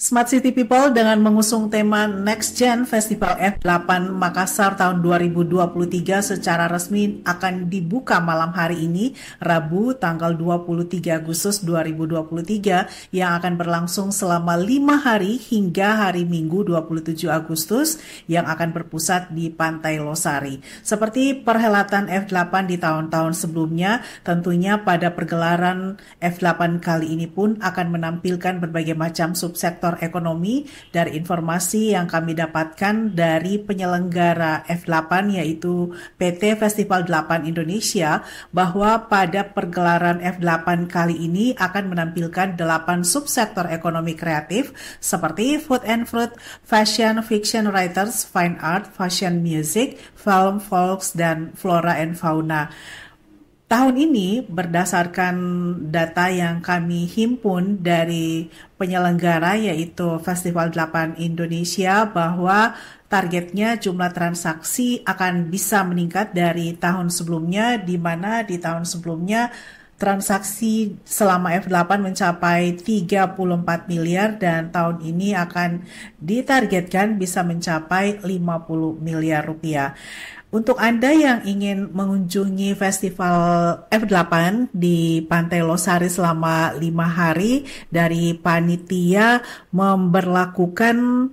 Smart City People dengan mengusung tema Next Gen Festival F8 Makassar tahun 2023 secara resmi akan dibuka malam hari ini, Rabu tanggal 23 Agustus 2023 yang akan berlangsung selama 5 hari hingga hari Minggu 27 Agustus yang akan berpusat di Pantai Losari. Seperti perhelatan F8 di tahun-tahun sebelumnya, tentunya pada pergelaran F8 kali ini pun akan menampilkan berbagai macam subsektor sektor ekonomi dari informasi yang kami dapatkan dari penyelenggara F8 yaitu PT Festival 8 Indonesia bahwa pada pergelaran F8 kali ini akan menampilkan 8 subsektor ekonomi kreatif seperti food and fruit, fashion, fiction writers, fine art, fashion music, film, folks, dan flora and fauna. Tahun ini berdasarkan data yang kami himpun dari penyelenggara yaitu Festival 8 Indonesia bahwa targetnya jumlah transaksi akan bisa meningkat dari tahun sebelumnya di mana di tahun sebelumnya transaksi selama F8 mencapai 34 miliar dan tahun ini akan ditargetkan bisa mencapai 50 miliar rupiah. Untuk Anda yang ingin mengunjungi Festival F8 di Pantai Losari selama lima hari dari panitia memberlakukan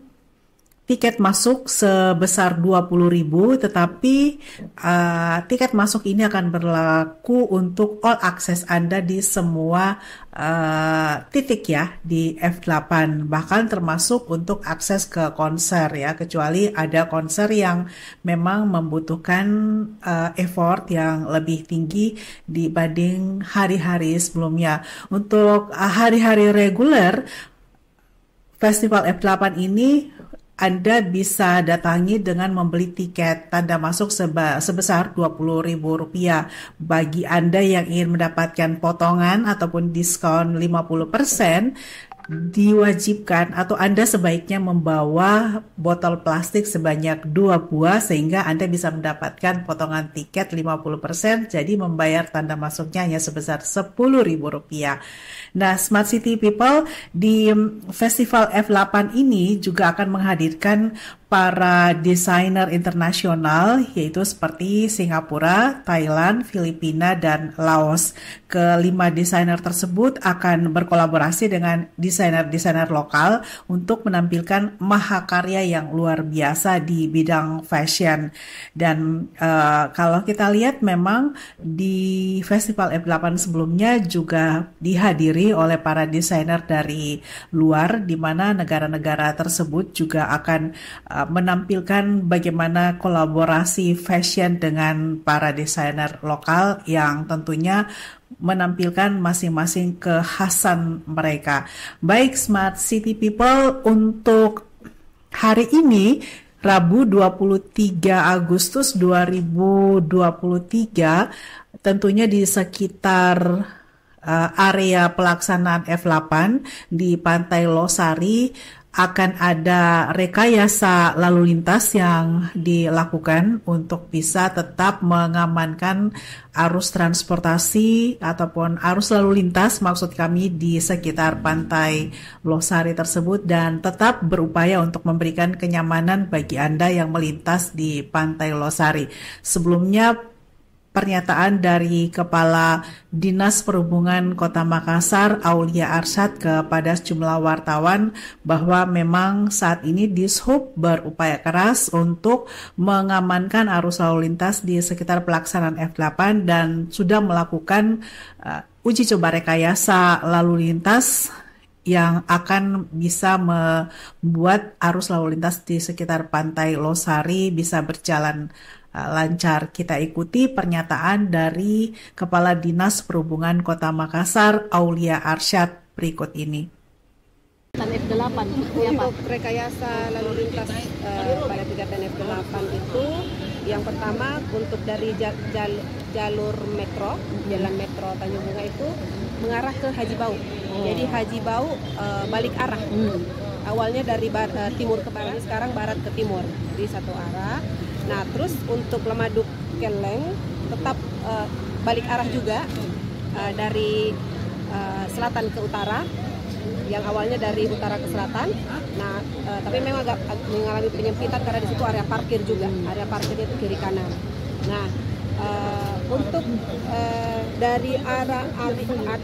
tiket masuk sebesar 20.000 tetapi uh, tiket masuk ini akan berlaku untuk all access Anda di semua uh, titik ya di F8 bahkan termasuk untuk akses ke konser ya kecuali ada konser yang memang membutuhkan uh, effort yang lebih tinggi dibanding hari-hari sebelumnya. Untuk hari-hari reguler Festival F8 ini anda bisa datangi dengan membeli tiket tanda masuk seba, sebesar Rp20.000 bagi Anda yang ingin mendapatkan potongan ataupun diskon 50% diwajibkan atau Anda sebaiknya membawa botol plastik sebanyak dua buah sehingga Anda bisa mendapatkan potongan tiket 50% jadi membayar tanda masuknya hanya sebesar Rp10.000. Nah, Smart City People di Festival F8 ini juga akan menghadirkan para desainer internasional yaitu seperti Singapura, Thailand, Filipina, dan Laos. Kelima desainer tersebut akan berkolaborasi dengan desainer-desainer lokal untuk menampilkan mahakarya yang luar biasa di bidang fashion. Dan uh, kalau kita lihat memang di Festival F8 sebelumnya juga dihadiri oleh para desainer dari luar di mana negara-negara tersebut juga akan uh, Eh, menampilkan bagaimana kolaborasi fashion dengan para desainer lokal yang tentunya menampilkan masing-masing kekhasan mereka. Baik Smart City People untuk hari ini Rabu 23 Agustus 2023 tentunya di sekitar eh, area pelaksanaan F8 di Pantai Losari akan ada rekayasa lalu lintas yang dilakukan untuk bisa tetap mengamankan arus transportasi ataupun arus lalu lintas maksud kami di sekitar pantai Losari tersebut dan tetap berupaya untuk memberikan kenyamanan bagi Anda yang melintas di pantai Losari. Sebelumnya pernyataan dari Kepala Dinas Perhubungan Kota Makassar Aulia Arsyad kepada sejumlah wartawan bahwa memang saat ini Dishub berupaya keras untuk mengamankan arus lalu lintas di sekitar pelaksanaan F8 dan sudah melakukan uh, uji coba rekayasa lalu lintas yang akan bisa membuat arus lalu lintas di sekitar pantai Losari bisa berjalan Eh, lancar. Kita ikuti pernyataan dari Kepala Dinas Perhubungan Kota Makassar, Aulia Arsyad, berikut ini. TnF F8 ya, Untuk rekayasa lalu lintas uh, pada tiga TnF 8 itu yang pertama untuk dari jal, jal, jalur metro, jalan metro Tanjung Bunga itu mengarah ke Haji Bau. Oh. Jadi Haji Bau uh, balik arah. Hmm awalnya dari bar, uh, eh, timur ke barat sekarang barat ke timur di satu arah nah terus untuk lemaduk keleng tetap uh, balik arah juga uh, dari uh, selatan ke utara yang awalnya dari utara ke selatan. Nah, uh, tapi memang agak, agak mengalami penyempitan karena di situ area parkir juga, area parkirnya itu kiri kanan. Nah, uh, untuk uh, dari arah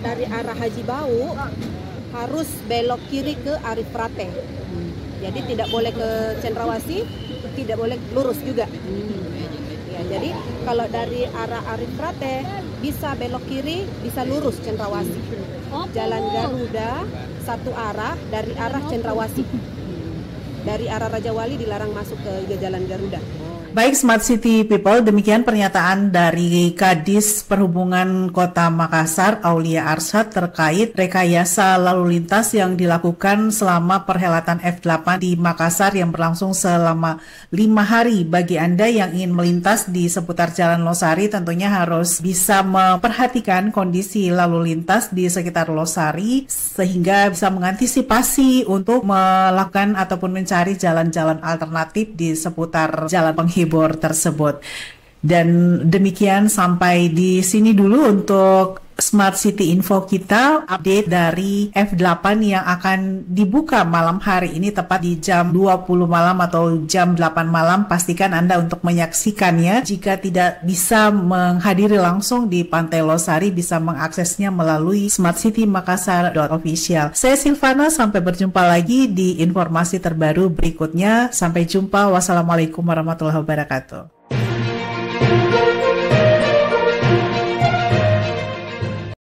dari arah Haji Bau harus belok kiri ke Arif Prate. Hmm. Jadi tidak boleh ke Cendrawasi, tidak boleh lurus juga. Hmm. Ya, jadi kalau dari arah Arif Prate bisa belok kiri, bisa lurus Cendrawasi. Oh, jalan oh. Garuda satu arah dari arah Cendrawasi. Dari arah Raja Wali dilarang masuk ke jalan Garuda. Baik Smart City People, demikian pernyataan dari Kadis Perhubungan Kota Makassar Aulia Arsyad terkait rekayasa lalu lintas yang dilakukan selama perhelatan F8 di Makassar yang berlangsung selama lima hari. Bagi Anda yang ingin melintas di seputar Jalan Losari tentunya harus bisa memperhatikan kondisi lalu lintas di sekitar Losari sehingga bisa mengantisipasi untuk melakukan ataupun mencari jalan-jalan alternatif di seputar jalan penghidupan keyboard tersebut. Dan demikian sampai di sini dulu untuk Smart City Info kita update dari F8 yang akan dibuka malam hari ini tepat di jam 20 malam atau jam 8 malam pastikan Anda untuk menyaksikannya jika tidak bisa menghadiri langsung di Pantai Losari bisa mengaksesnya melalui smartcitymakassar.official. saya Silvana sampai berjumpa lagi di informasi terbaru berikutnya sampai jumpa wassalamualaikum warahmatullahi wabarakatuh